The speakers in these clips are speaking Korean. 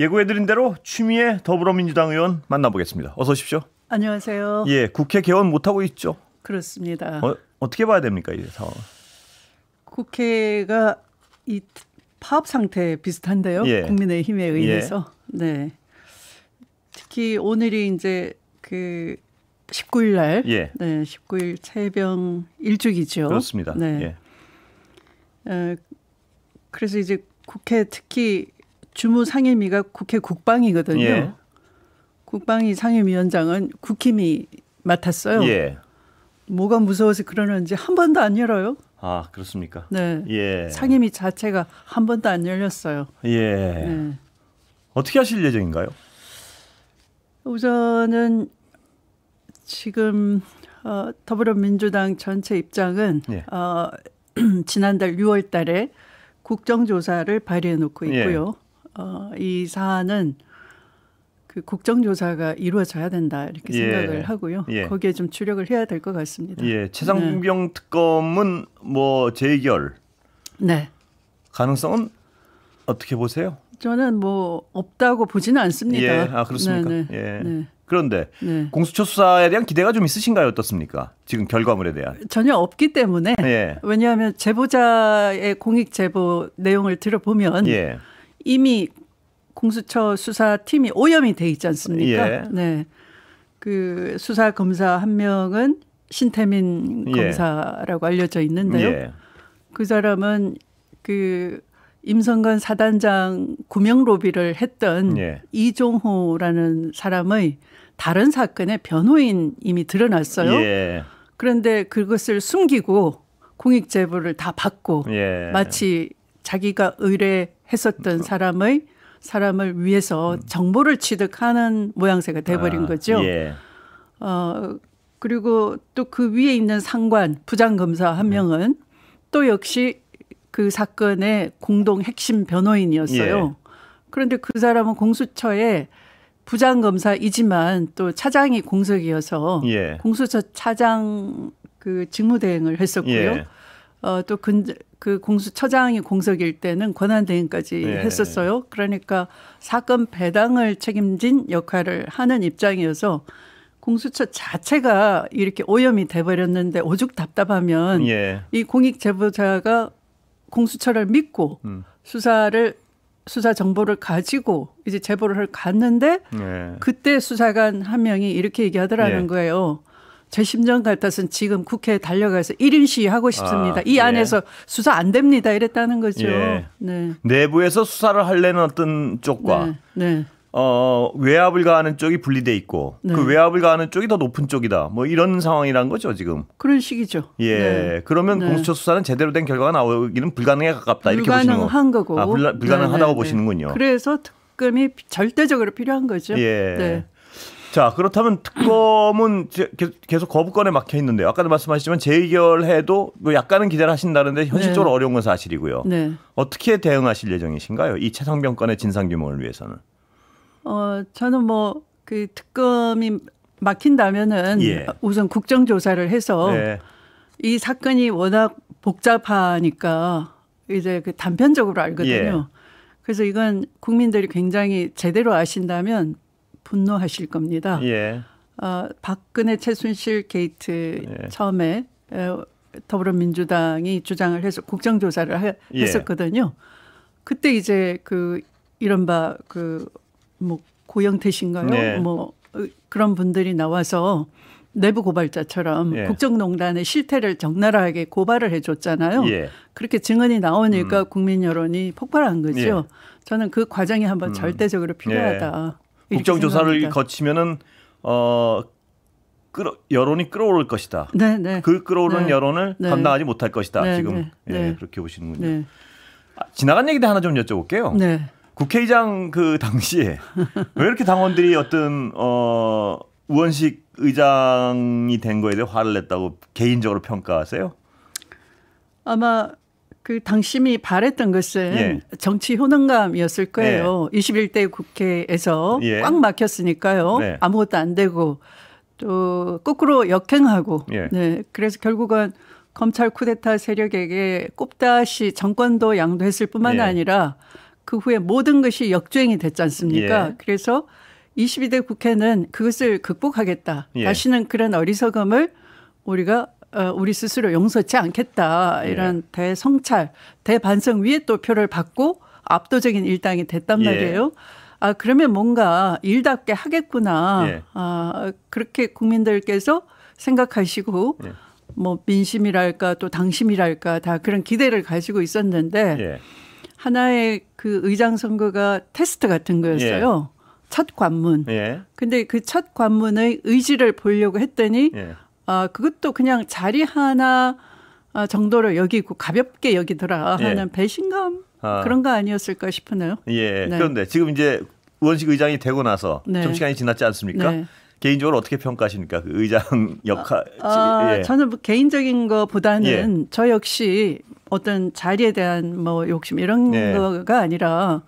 예고해드린 대로 취미애 더불어민주당 의원 만나보겠습니다. 어서 오십시오. 안녕하세요. 예, 국회 개원 못하고 있죠. 그렇습니다. 어, 떻게 봐야 됩니까 이 상황? 국회가 이 파업 상태 비슷한데요. 예. 국민의힘에 의해서. 예. 네. 특히 오늘이 이제 그 19일 날, 예. 네, 19일 새병 일주기죠. 그렇습니다. 네. 에, 예. 어, 그래서 이제 국회 특히 주무 상임위가 국회 국방위거든요 예. 국방위 상임위원장은 국힘이 맡았어요. 예. 뭐가 무서워서 그러는지 한 번도 안 열어요. 아 그렇습니까? 네. 예. 상임위 자체가 한 번도 안 열렸어요. 예. 네. 어떻게 하실 예정인가요? 우선은 지금 어, 더불어민주당 전체 입장은 예. 어, 지난달 6월달에 국정조사를 발의해 놓고 있고요. 예. 어, 이 사안은 그 국정조사가 이루어져야 된다 이렇게 예. 생각을 예. 하고요. 예. 거기에 좀 주력을 해야 될 것 같습니다. 예, 최상병 네. 특검은 뭐 재결 네. 가능성은 어떻게 보세요? 저는 뭐 없다고 보지는 않습니다. 예, 아 그렇습니까? 네네. 네. 예. 네. 그런데 네. 공수처 수사에 대한 기대가 좀 있으신가요? 어떻습니까? 지금 결과물에 대한 전혀 없기 때문에 예. 왜냐하면 제보자의 공익 제보 내용을 들어보면 예. 이미 공수처 수사팀이 오염이 돼 있지 않습니까? 예. 네. 그 수사 검사 한 명은 신태민 예. 검사라고 알려져 있는데요. 예. 그 사람은 그 임성근 사단장 구명 로비를 했던 예. 이종호라는 사람의 다른 사건의 변호인임이 드러났어요. 예. 그런데 그것을 숨기고 공익 제보를 다 받고 예. 마치 자기가 의뢰 했었던 그렇죠. 사람의 사람을 위해서 음. 정보를 취득하는 모양새가 돼버린 아, 거죠. 예. 어, 그리고 또 그 위에 있는 상관 부장검사 한 네. 명은 또 역시 그 사건의 공동 핵심 변호인이었어요. 예. 그런데 그 사람은 공수처에 부장검사이지만 또 차장이 공석이어서 예. 공수처 차장 그 직무대행을 했었고요. 예. 어, 또 근, 그 공수처장이 공석일 때는 권한대행까지 네. 했었어요. 그러니까 사건 배당을 책임진 역할을 하는 입장이어서 공수처 자체가 이렇게 오염이 돼버렸는데 오죽 답답하면 예. 이 공익 제보자가 공수처를 믿고 음. 수사를 수사 정보를 가지고 이제 제보를 갔는데 예. 그때 수사관 한 명이 이렇게 얘기하더라는 예. 거예요. 제 심정 같아서는 지금 국회에 달려가서 1인 시위하고 싶습니다. 아, 이 예. 안에서 예. 수사 안 됩니다. 이랬다는 거죠. 예. 네. 내부에서 수사를 할래는 어떤 쪽과 네. 네. 어, 외압을 가하는 쪽이 분리돼 있고 네. 그 외압을 가하는 쪽이 더 높은 쪽이다. 뭐 이런 상황이란 거죠 지금. 그런 식이죠. 예. 네. 그러면 네. 공수처 수사는 제대로 된 결과가 나오기는 불가능에 가깝다 이렇게 보시는 거. 불가능한 거고. 아, 불가, 불가능하다고 네, 네, 네. 보시는군요. 그래서 특검이 절대적으로 필요한 거죠. 예. 자 그렇다면 특검은 계속 거부권에 막혀 있는데요. 아까도 말씀하셨지만 재의결해도 뭐 약간은 기대를 하신다는데 현실적으로 네. 어려운 건 사실이고요. 네. 어떻게 대응하실 예정이신가요? 이 최상병 건의 진상 규모를 위해서는? 어 저는 뭐 그 특검이 막힌다면은 예. 우선 국정조사를 해서 네. 이 사건이 워낙 복잡하니까 이제 그 단편적으로 알거든요. 예. 그래서 이건 국민들이 굉장히 제대로 아신다면 분노하실 겁니다. 예. 어, 박근혜 최순실 게이트 예. 처음에 어, 더불어민주당이 주장을 해서 국정조사를 하, 예. 했었거든요. 그때 이제 그 이른바 그 뭐 고영태 신가요뭐 네. 어, 그런 분들이 나와서 내부 고발자처럼 예. 국정농단의 실태를 적나라하게 고발을 해줬잖아요. 예. 그렇게 증언이 나오니까 음. 국민 여론이 폭발한 거죠. 예. 저는 그 과정이 한번 음. 절대적으로 예. 필요하다. 국정 조사를 거치면은 어 끌어, 여론이 끌어올 것이다. 네, 네. 그 끌어오는 네. 여론을 감당하지 네. 못할 것이다. 네, 지금 네, 예, 그렇게 보시는군요. 아, 지나간 얘기들 하나 좀 여쭤볼게요. 국회의장 그 당시에 왜 이렇게 당원들이 어떤 어 우원식 의장이 된 거에 대해 화를 냈다고 개인적으로 평가하세요? 아마 그 당심이 바랬던 것은 예. 정치 효능감이었을 거예요. 예. 21대 국회에서 예. 꽉 막혔으니까요. 네. 아무것도 안 되고 또 거꾸로 역행하고 예. 네. 그래서 결국은 검찰 쿠데타 세력에게 꼽다시 정권도 양도했을 뿐만 예. 아니라 그 후에 모든 것이 역주행이 됐지 않습니까? 예. 그래서 22대 국회는 그것을 극복하겠다. 다시는 그런 어리석음을 우리가 어, 우리 스스로 용서치 않겠다 이런 예. 대성찰, 대반성 위에 또 표를 받고 압도적인 일당이 됐단 예. 말이에요. 아 그러면 뭔가 일답게 하겠구나. 예. 아 그렇게 국민들께서 생각하시고 예. 뭐 민심이랄까 또 당심이랄까 다 그런 기대를 가지고 있었는데 예. 하나의 그 의장 선거가 테스트 같은 거였어요. 첫 관문. 근데 그 첫 관문의 의지를 보려고 했더니 아, 그것도 그냥 자리 하나 아, 정도로 여기고 가볍게 여기더라 하는 예. 배신감 아. 그런 거 아니었을까 싶으네요. 예. 네. 그런데 지금 이제 의원식 의장이 되고 나서 네. 좀 시간이 지났지 않습니까? 네. 개인적으로 어떻게 평가하십니까? 그 의장 아, 역할. 아, 아, 예. 저는 뭐 개인적인 것보다는 예. 저 역시 어떤 자리에 대한 뭐 욕심 이런 예. 거가 아니라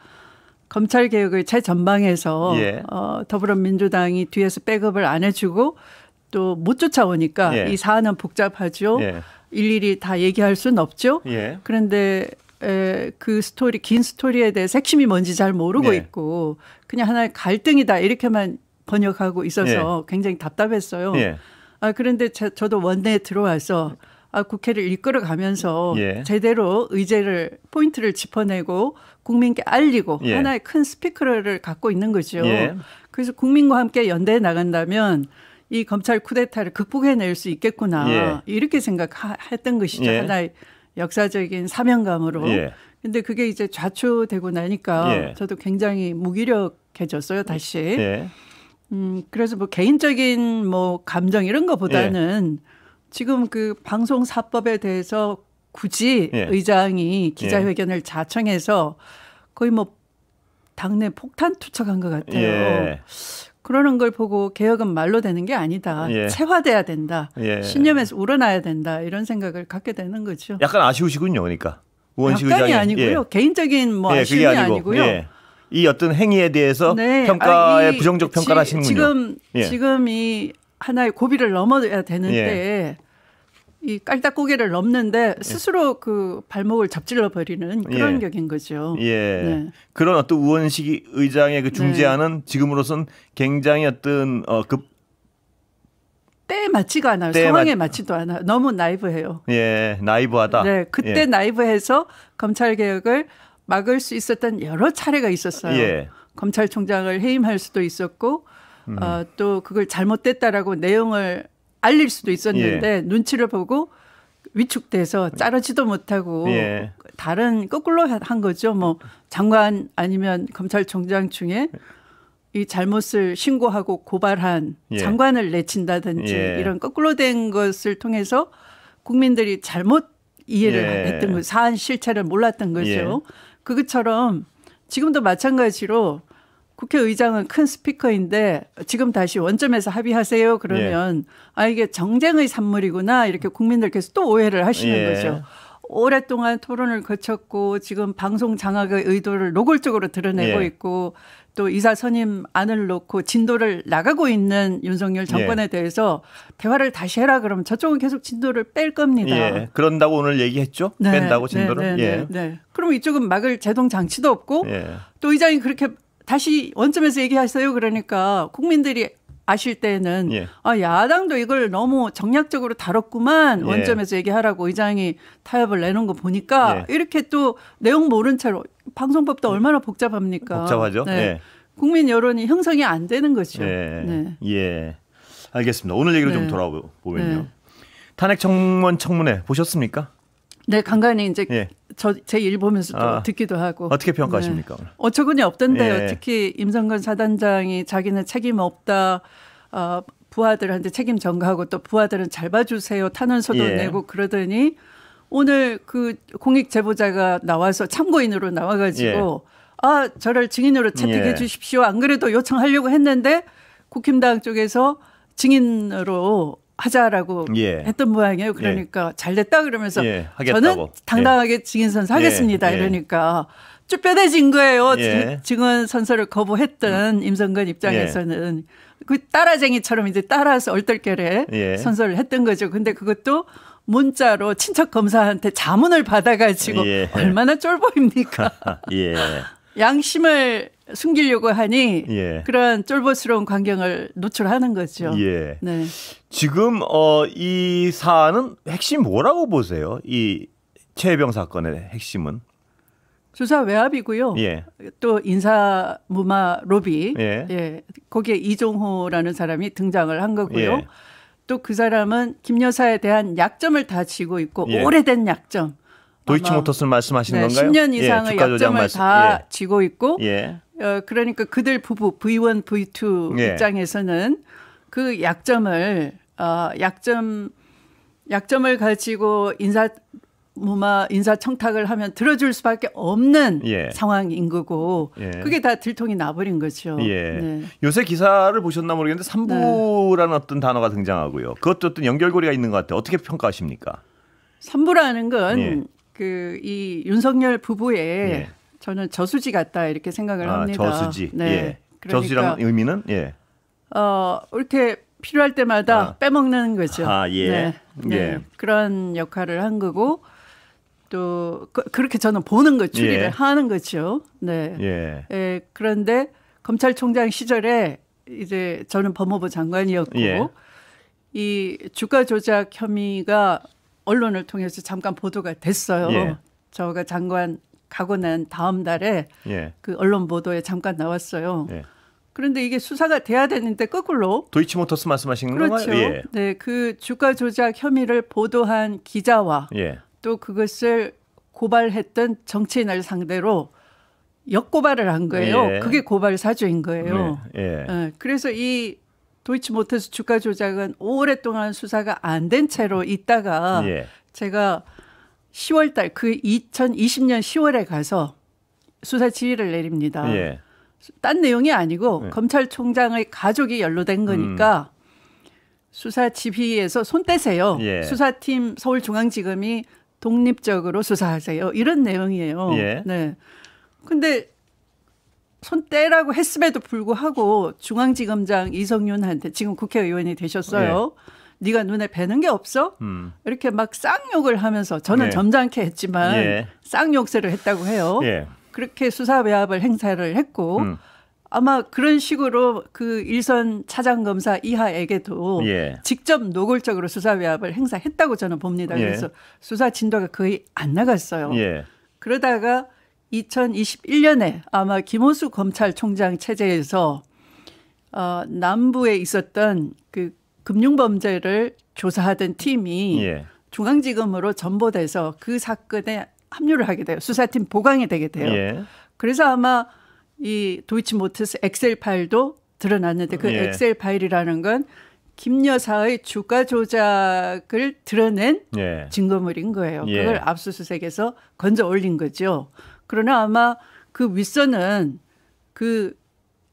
검찰 개혁을 최전방에서 예. 어, 더불어민주당이 뒤에서 백업을 안 해주고 또못 쫓아오니까 예. 이 사안은 복잡하죠. 예. 일일이 다 얘기할 수는 없죠. 예. 그런데 에, 그 스토리 긴 스토리에 대해서 핵심이 뭔지 잘 모르고 예. 있고 그냥 하나의 갈등이다 이렇게만 번역하고 있어서 예. 굉장히 답답했어요. 예. 아 그런데 저, 저도 원내에 들어와서 아, 국회를 이끌어 가면서 예. 제대로 의제를 포인트를 짚어내고 국민께 알리고 예. 하나의 큰 스피커를 갖고 있는 거죠. 예. 그래서 국민과 함께 연대해 나간다면 이 검찰 쿠데타를 극복해낼 수 있겠구나 예. 이렇게 생각했던 것이죠 예. 하나의 역사적인 사명감으로. 예. 근데 그게 이제 좌초되고 나니까 예. 저도 굉장히 무기력해졌어요 다시. 예. 음 그래서 뭐 개인적인 뭐 감정 이런 거보다는 예. 지금 그 방송 사법에 대해서 굳이 예. 의장이 기자회견을 자청해서 거의 뭐 당내 폭탄 투척한 것 같아요. 그러는 걸 보고 개혁은 말로 되는 게 아니다. 예. 체화돼야 된다. 예. 신념에서 우러나야 된다. 이런 생각을 갖게 되는 거죠. 약간 아쉬우시군요, 그러니까. 우원식 약간이 의장이. 아니고요. 예. 개인적인 뭐 예, 아쉬움이 아니고, 요이 예. 어떤 행위에 대해서 네. 평가에 아, 부정적 평가를 하시는군요. 지금 예. 지금 이 하나의 고비를 넘어야 되는데 이 깔딱고개를 넘는데 예. 스스로 그 발목을 잡질러 버리는 그런 예. 격인 거죠. 예. 네. 그런 어떤 우원식 의장의 그중재안은 네. 지금으로선 굉장히 어떤 어그 때에 맞지가 않아요. 때 상황에 맞... 지도 않아요. 너무 나이브해요. 예, 나이브하다. 네, 그때 예. 나이브해서 검찰 개혁을 막을 수 있었던 여러 차례가 있었어요. 예. 검찰총장을 해임할 수도 있었고 음. 어, 또 그걸 잘못됐다라고 내용을 알릴 수도 있었는데 예. 눈치를 보고 위축돼서 자르지도 못하고 예. 다른 거꾸로 한 거죠. 뭐 장관 아니면 검찰총장 중에 이 잘못을 신고하고 고발한 예. 장관을 내친다든지 예. 이런 거꾸로 된 것을 통해서 국민들이 잘못 이해를 예. 했던 거 사안 실체를 몰랐던 거죠. 예. 그것처럼 지금도 마찬가지로 국회의장은 큰 스피커인데 지금 다시 원점에서 합의하세요 그러면 예. 아 이게 정쟁의 산물이구나 이렇게 국민들께서 또 오해를 하시는 예. 거죠. 오랫동안 토론을 거쳤고 지금 방송 장악의 의도를 노골적으로 드러내고 예. 있고 또 이사 선임 안을 놓고 진도를 나가고 있는 윤석열 정권에 예. 대해서 대화를 다시 해라 그러면 저쪽은 계속 진도를 뺄 겁니다. 예. 그런다고 오늘 얘기했죠? 네. 뺀다고 네. 진도를. 네, 네, 네, 네. 그럼 이쪽은 막을 제동 장치도 없고 예. 또 의장이 그렇게 다시 원점에서 얘기하세요. 그러니까 국민들이 아실 때는 예. 아 야당도 이걸 너무 정략적으로 다뤘구만 예. 원점에서 얘기하라고 의장이 타협을 내놓은 거 보니까 예. 이렇게 또 내용 모른 채로 방송법도 음. 얼마나 복잡합니까? 복잡하죠. 네. 예. 국민 여론이 형성이 안 되는 거죠. 예. 네. 예. 알겠습니다. 오늘 얘기를 네. 좀 돌아보면요. 네. 탄핵 청원 청문회 보셨습니까? 네, 간간히 이제 예. 저제 일 보면서 도 아, 듣기도 하고 어떻게 평가하십니까? 네. 어처구니 없던데요. 예, 예. 특히 임성근 사단장이 자기는 책임 없다. 어, 부하들한테 책임 전가하고 또 부하들은 잘 봐주세요 탄원서도 예. 내고 그러더니 오늘 그 공익 제보자가 나와서 참고인으로 나와가지고 예. 아 저를 증인으로 채택해 예. 주십시오. 안 그래도 요청하려고 했는데 국힘당 쪽에서 증인으로 하자라고 예. 했던 모양이에요. 그러니까 예. 잘 됐다 그러면서 예, 저는 당당하게 예. 증인 선서 하겠습니다. 예, 예. 이러니까 쭈뼛해진 거예요. 증언 선서를 거부했던 음. 임성근 입장에서는 그 따라쟁이처럼 이제 따라서 얼떨결에 선서를 했던 거죠. 근데 그것도 문자로 친척 검사한테 자문을 받아가지고 얼마나 쫄보입니까? 양심을 숨기려고 하니 예. 그런 쫄보스러운 광경을 노출하는 거죠. 예. 네. 지금 어, 이 사안은 핵심 뭐라고 보세요? 이 최혜병 사건의 핵심은 수사 외압이고요. 예. 또 인사 무마 로비. 예. 예. 거기에 이종호라는 사람이 등장을 한 거고요. 예. 또그 사람은 김 여사에 대한 약점을 다 지고 있고 예. 오래된 약점. 도이치모터스 말씀하시는 네, 건가요? 10년 예, 이상의 약점을 말씀. 다 지고 있고 어, 그러니까 그들 부부 V1, V2 예. 입장에서는 그 약점을 어, 약점 약점을 가지고 인사 무마 인사 청탁을 하면 들어줄 수밖에 없는 예. 상황인 거고 예. 그게 다 들통이 나버린 거죠. 예. 네. 요새 기사를 보셨나 모르겠는데 삼부라는 네. 어떤 단어가 등장하고요. 그것도 어떤 연결고리가 있는 것 같아요. 어떻게 평가하십니까? 삼부라는 건 그이 예. 그 윤석열 부부의 예. 저는 저수지 같다 이렇게 생각을 아, 합니다. 저수지. 네. 예. 그러니까, 저수지란 의미는 예. 어, 이렇게 필요할 때마다 아. 빼먹는 거죠. 아, 예. 네. 예. 네. 예. 그런 역할을 한 거고 또 그, 렇게 저는 보는 거 추리를 예. 하는 거죠. 네. 예. 예. 그런데 검찰총장 시절에 이제 저는 법무부 장관이었고 예. 이 주가 조작 혐의가 언론을 통해서 잠깐 보도가 됐어요. 예. 저가 장관 가고 난 다음 날에 예. 그 언론 보도에 잠깐 나왔어요. 예. 그런데 이게 수사가 돼야 되는데 거꾸로 도이치모터스 말씀하시는 그렇죠. 예. 네, 그 주가 조작 혐의를 보도한 기자와 예. 또 그것을 고발했던 정치인을 상대로 역고발을 한 거예요. 예. 그게 고발 사주인 거예요. 네. 예. 어, 그래서 이 도이치모터스 주가 조작은 오랫동안 수사가 안 된 채로 있다가 예. 제가 10월 달, 그 2020년 10월에 가서 수사 지휘를 내립니다. 예. 딴 내용이 아니고 예. 검찰총장의 가족이 연루된 거니까 음. 수사 지휘에서 손 떼세요. 예. 수사팀 서울중앙지검이 독립적으로 수사하세요. 이런 내용이에요. 예. 네. 근데 손 떼라고 했음에도 불구하고 중앙지검장 이성윤한테 지금 국회의원이 되셨어요. 예. 네가 눈에 뵈는 게 없어? 음. 이렇게 막 쌍욕을 하면서 저는 예. 점잖게 했지만 예. 쌍욕세를 했다고 해요. 예. 그렇게 수사 외압을 행사를 했고 음. 아마 그런 식으로 그 일선 차장 검사 이하에게도 예. 직접 노골적으로 수사 외압을 행사했다고 저는 봅니다. 예. 그래서 수사 진도가 거의 안 나갔어요. 예. 그러다가 2021년에 아마 김호수 검찰총장 체제에서 어, 남부에 있었던 그 금융범죄를 조사하던 팀이 예. 중앙지검으로 전보돼서 그 사건에 합류를 하게 돼요. 수사팀 보강이 되게 돼요. 예. 그래서 아마 이 도이치모터스 엑셀 파일도 드러났는데 그 예. 엑셀 파일이라는 건 김여사의 주가 조작을 드러낸 예. 증거물인 거예요. 예. 그걸 압수수색에서 건져 올린 거죠. 그러나 아마 그 윗선은 그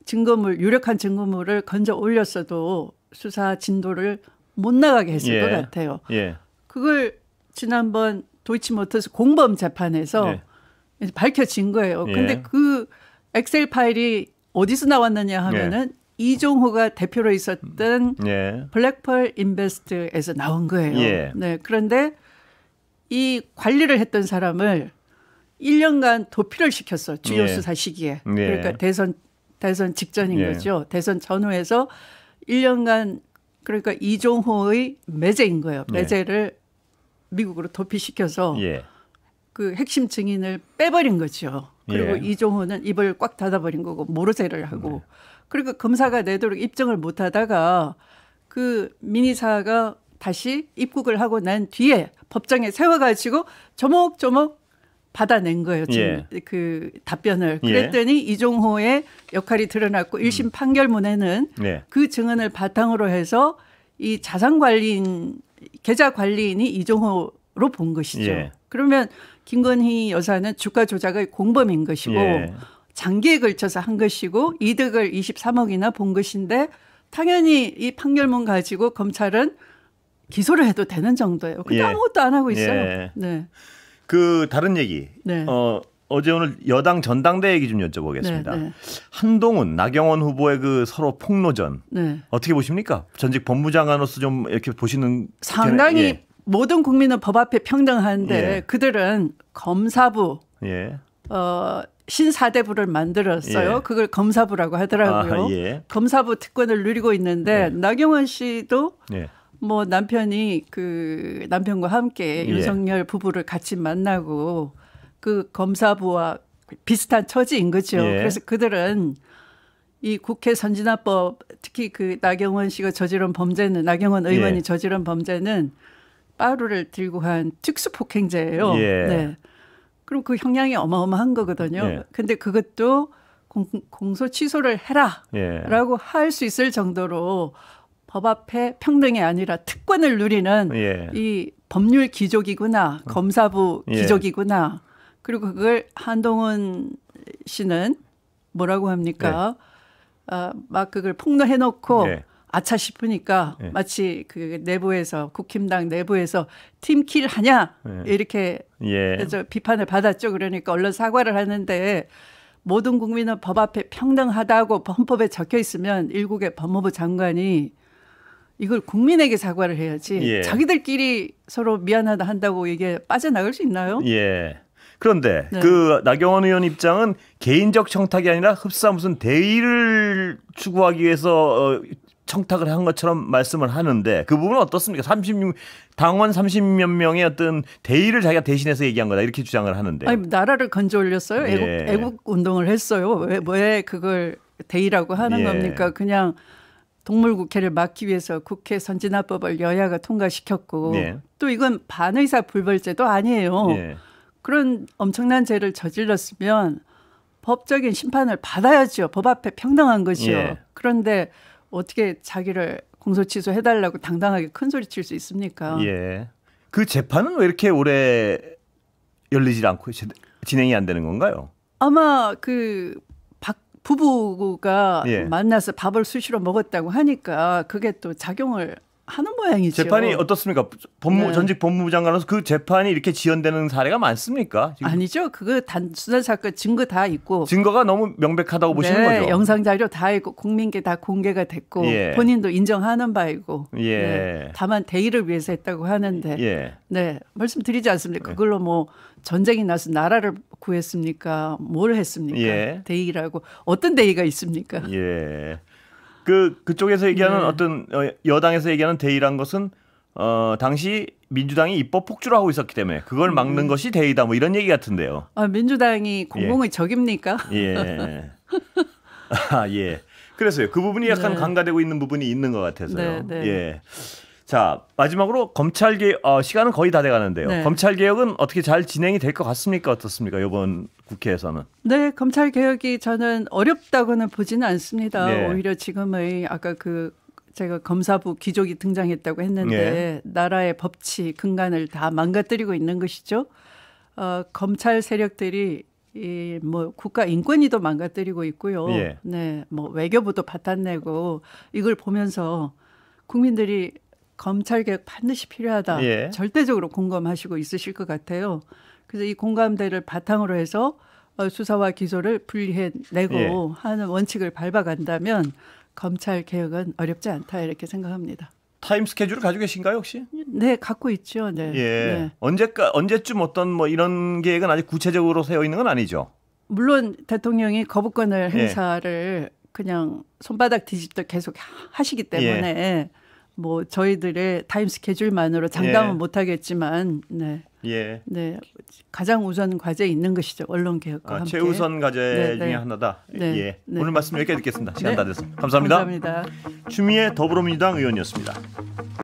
증거물 유력한 증거물을 건져 올렸어도 수사 진도를 못 나가게 했을 예. 것 같아요. 예. 그걸 지난번 도이치모터스 공범 재판에서 예. 밝혀진 거예요. 예. 근데 그 엑셀 파일이 어디서 나왔느냐 하면은 예. 이종호가 대표로 있었던 음. 예. 블랙펄 인베스트에서 나온 거예요. 예. 네. 그런데 이 관리를 했던 사람을 1년간 도피를 시켰어. 주요 수사 시기에. 그러니까 대선 대선 직전인 거죠. 대선 전후에서 1년간 그러니까 이종호의 매제인 거예요. 네. 매제를 미국으로 도피시켜서 예. 그 핵심 증인을 빼버린 거죠. 그리고 예. 이종호는 입을 꽉 닫아버린 거고 모르쇠를 하고 네. 그리고 검사가 내도록 입증을 못하다가 그 미니사가 다시 입국을 하고 난 뒤에 법정에 세워가지고 조목조목 받아낸 거예요. 지금 예. 그 답변을. 예. 그랬더니 예. 이종호의 역할이 드러났고 1심 음. 판결문에는 예. 그 증언을 바탕으로 해서 이 자산 관리인 계좌 관리인이 이종호로 본 것이죠. 예. 그러면 김건희 여사는 주가 조작의 공범인 것이고 예. 장기에 걸쳐서 한 것이고 이득을 23억이나 본 것인데 당연히 이 판결문 가지고 검찰은 기소를 해도 되는 정도예요. 근데 아무것도 안 하고 있어요. 네. 그 다른 얘기. 네. 어 어제 오늘 여당 전당대 얘기 좀 여쭤보겠습니다. 네, 네. 한동훈, 나경원 후보의 그 서로 폭로전 네. 어떻게 보십니까? 전직 법무장관으로서 좀 이렇게 보시는 상당히 예. 모든 국민은 법 앞에 평등한데 예. 그들은 검사부, 예. 어, 신사대부를 만들었어요. 예. 그걸 검사부라고 하더라고요. 아, 예. 검사부 특권을 누리고 있는데 네. 나경원 씨도. 예. 뭐 남편이 그 남편과 함께 예. 윤석열 부부를 같이 만나고 그 검사부와 비슷한 처지인 거죠. 예. 그래서 그들은 이 국회 선진화법 특히 그 나경원 씨가 저지른 범죄는 나경원 의원이 예. 저지른 범죄는 빠루를 들고 한 특수폭행죄예요. 예. 네. 그럼 그 형량이 어마어마한 거거든요. 예. 근데 그것도 공, 소 취소를 해라라고 예. 할수 있을 정도로 법 앞에 평등이 아니라 특권을 누리는 예. 이 법률 기족이구나 검사부 예. 기족이구나 그리고 그걸 한동훈 씨는 뭐라고 합니까? 예. 아, 막 그걸 폭로해놓고 네. 아차 싶으니까 네. 마치 그 내부에서 국힘당 내부에서 팀킬 하냐 이렇게 해 예. 비판을 받았죠. 그러니까 얼른 사과를 하는데 모든 국민은 법 앞에 평등하다고 헌법에 적혀 있으면 일국의 법무부 장관이 이걸 국민에게 사과를 해야지 예. 자기들끼리 서로 미안하다 한다고 이게 빠져나갈 수 있나요? 예. 그런데 네. 그 나경원 의원 입장은 개인적 청탁이 아니라 흡사 무슨 대의를 추구하기 위해서 어, 청탁을 한 것처럼 말씀을 하는데 그 부분은 어떻습니까? 36 당원 30몇 명의 어떤 대의를 자기가 대신해서 얘기한 거다 이렇게 주장을 하는데. 아니 나라를 건져 올렸어요. 예. 애국, 예. 애국 운동을 했어요. 왜, 왜 그걸 대의라고 하는 예. 겁니까? 그냥 동물국회를 막기 위해서 국회 선진화법을 여야가 통과시켰고 네. 또 이건 반의사 불벌죄도 아니에요. 네. 그런 엄청난 죄를 저질렀으면 법적인 심판을 받아야죠. 법 앞에 평등한 것이요. 네. 그런데 어떻게 자기를 공소 취소해달라고 당당하게 큰 소리 칠 수 있습니까? 예. 그 재판은 왜 이렇게 오래 열리지 않고 진행이 안 되는 건가요? 아마 그 부부가 예. 만나서 밥을 수시로 먹었다고 하니까 그게 또 작용을 하는 모양이죠. 재판이 어떻습니까? 법무 네. 전직 법무부 장관으로서 그 재판이 이렇게 지연되는 사례가 많습니까? 지금? 아니죠. 그거 단순한 사건 증거 다 있고 증거가 너무 명백하다고 보시는 네, 거죠. 영상 자료 다 있고 국민께 다 공개가 됐고 예. 본인도 인정하는 바이고 예. 네. 다만 대의를 위해서 했다고 하는데 예. 네 말씀드리지 않습니까? 네. 그걸로 뭐 전쟁이 나서 나라를 구했습니까? 뭘 했습니까? 예. 대의라고 어떤 대의가 있습니까? 예. 그 그쪽에서 얘기하는 네. 어떤 어, 여당에서 얘기하는 대의란 것은 어 당시 민주당이 입법 폭주를 하고 있었기 때문에 그걸 음. 막는 음. 것이 대의다 뭐 이런 얘기 같은데요. 아 민주당이 예. 공공의 예. 적입니까? 예. 아 예. 그래서요. 그 부분이 약간 네. 간과되고 있는 부분이 있는 것 같아서요. 네, 네. 예. 자 마지막으로 검찰 개혁 어, 시간은 거의 다 돼가는데요. 네. 검찰 개혁은 어떻게 잘 진행이 될 것 같습니까? 어떻습니까? 이번 국회에서는? 네, 검찰 개혁이 저는 어렵다고는 보지는 않습니다. 네. 오히려 지금의 아까 그 제가 검사부 귀족이 등장했다고 했는데 네. 나라의 법치 근간을 다 망가뜨리고 있는 것이죠. 어, 검찰 세력들이 이뭐 국가 인권위도 망가뜨리고 있고요. 예. 네, 뭐 외교부도 바탄내고 이걸 보면서 국민들이 검찰 개혁 반드시 필요하다. 예. 절대적으로 공감하시고 있으실 것 같아요. 그래서 이 공감대를 바탕으로 해서 어, 수사와 기소를 분리해내고 예. 하는 원칙을 밟아간다면 검찰 개혁은 어렵지 않다 이렇게 생각합니다. 타임 스케줄을 가지고 계신가요 혹시? 네, 갖고 있죠. 네. 예. 네. 언제까 언제쯤 어떤 뭐 이런 계획은 아직 구체적으로 세워 있는 건 아니죠. 물론 대통령이 거부권을 예. 행사를 예. 그냥 손바닥 뒤집듯 계속 하시기 때문에 예. 뭐 저희들의 타임 스케줄만으로 장담은 예. 못하겠지만 네. 예. 네. 가장 우선 과제에 있는 것이죠. 언론 개혁과 아, 함께. 최우선 과제 네, 네. 중에 네. 하나다. 네, 예. 네. 오늘 말씀 여기까지 듣겠습니다. 시간 네. 다 돼서. 감사합니다. 감사합니다. 추미애 더불어민주당 의원이었습니다.